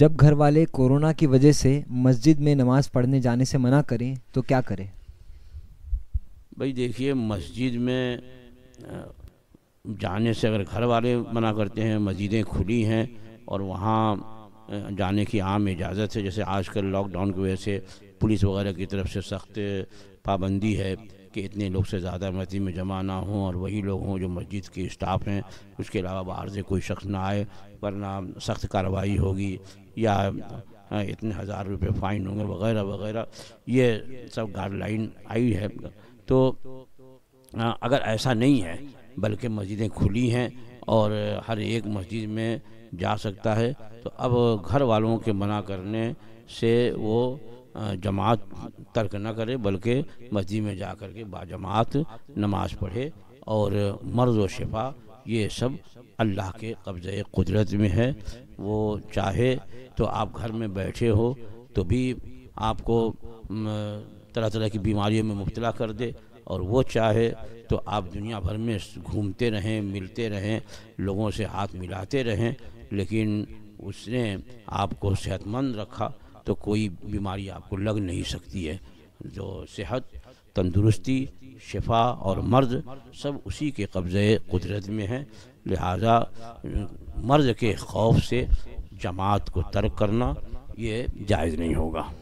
जब घर वाले कोरोना की वजह से मस्जिद में नमाज़ पढ़ने जाने से मना करें तो क्या करें भाई देखिए मस्जिद में जाने से अगर घर वाले मना करते हैं मस्जिदें खुली हैं और वहाँ जाने की आम इजाज़त है जैसे आजकल लॉकडाउन की वजह से पुलिस वगैरह की तरफ से सख्त पाबंदी है कि इतने लोग से ज़्यादा मस्जिद में जमा ना हों और वही लोग हों जो मस्जिद के स्टाफ हैं उसके अलावा बाहर से कोई शख्स ना आए वरना सख्त कार्रवाई होगी या हाँ, इतने हज़ार रुपये फ़ाइन होंगे वगैरह वगैरह ये सब गाइडलाइन आई है तो हाँ, अगर ऐसा नहीं है बल्कि मस्जिदें खुली हैं और हर एक मस्जिद में जा सकता है तो अब घर वालों के मना करने से वो जमात तर्क न करे बल्कि मस्जिद में जा कर के बाजमात नमाज पढ़े और मर्ज व शफा ये सब अल्लाह के कब्ज़े कुदरत में है वो चाहे तो आप घर में बैठे हो तो भी आपको तरह तरह की बीमारियों में मुबला कर दे और वो चाहे तो आप दुनिया भर में घूमते रहें मिलते रहें लोगों से हाथ मिलाते रहें लेकिन उसने आपको सेहतमंद रखा तो कोई बीमारी आपको लग नहीं सकती है जो सेहत तंदुरुस्ती शफा और मर्द सब उसी के कब्ज़े कुदरत में है लिहाजा मर्द के खौफ से जमात को तर्क करना ये जायज़ नहीं होगा